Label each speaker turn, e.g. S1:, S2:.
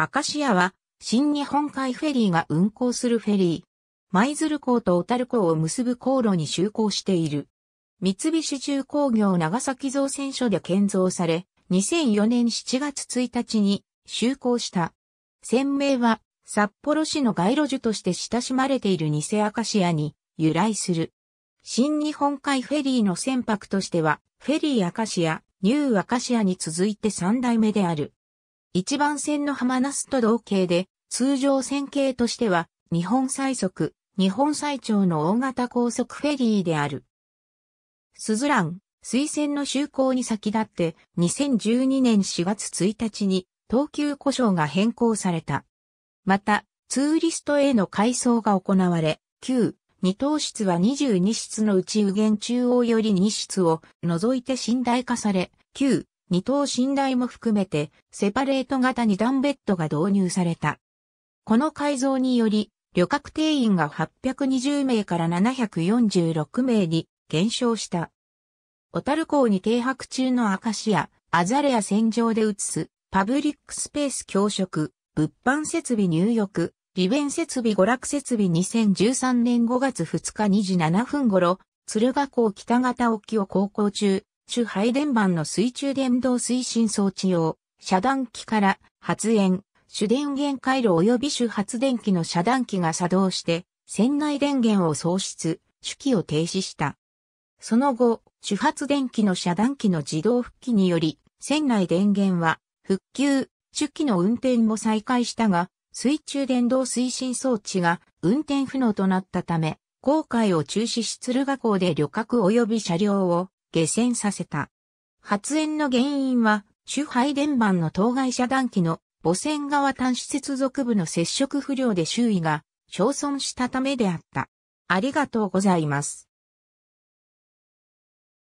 S1: アカシアは、新日本海フェリーが運航するフェリー。舞鶴港と小樽港を結ぶ航路に就航している。三菱重工業長崎造船所で建造され、2004年7月1日に就航した。船名は、札幌市の街路樹として親しまれている偽カシアに由来する。新日本海フェリーの船舶としては、フェリーアカシア、ニューアカシアに続いて3代目である。一番線の浜ナスと同型で、通常線形としては、日本最速、日本最長の大型高速フェリーである。スズラン、水線の就航に先立って、2012年4月1日に、東急故障が変更された。また、ツーリストへの改装が行われ、旧、二等室は22室のうち右舷中央より2室を除いて寝台化され、旧、二等寝台も含めて、セパレート型二段ベッドが導入された。この改造により、旅客定員が820名から746名に減少した。小樽港に停泊中のアカシア、アザレア戦場で移す、パブリックスペース教職、物販設備入浴、利便設備娯楽設備2013年5月2日2時7分頃、鶴ヶ港北方沖を航行中、主配電盤の水中電動推進装置用、遮断機から発煙、主電源回路及び主発電機の遮断機が作動して、船内電源を喪失、主機を停止した。その後、主発電機の遮断機の自動復帰により、船内電源は復旧、主機の運転も再開したが、水中電動推進装置が運転不能となったため、航海を中止し鶴ヶ港で旅客及び車両を下船させた。発煙の原因は、主配電盤の当該遮断機の母船側端子接続部の接触不良で周囲が焼損したためであった。ありがとうございます。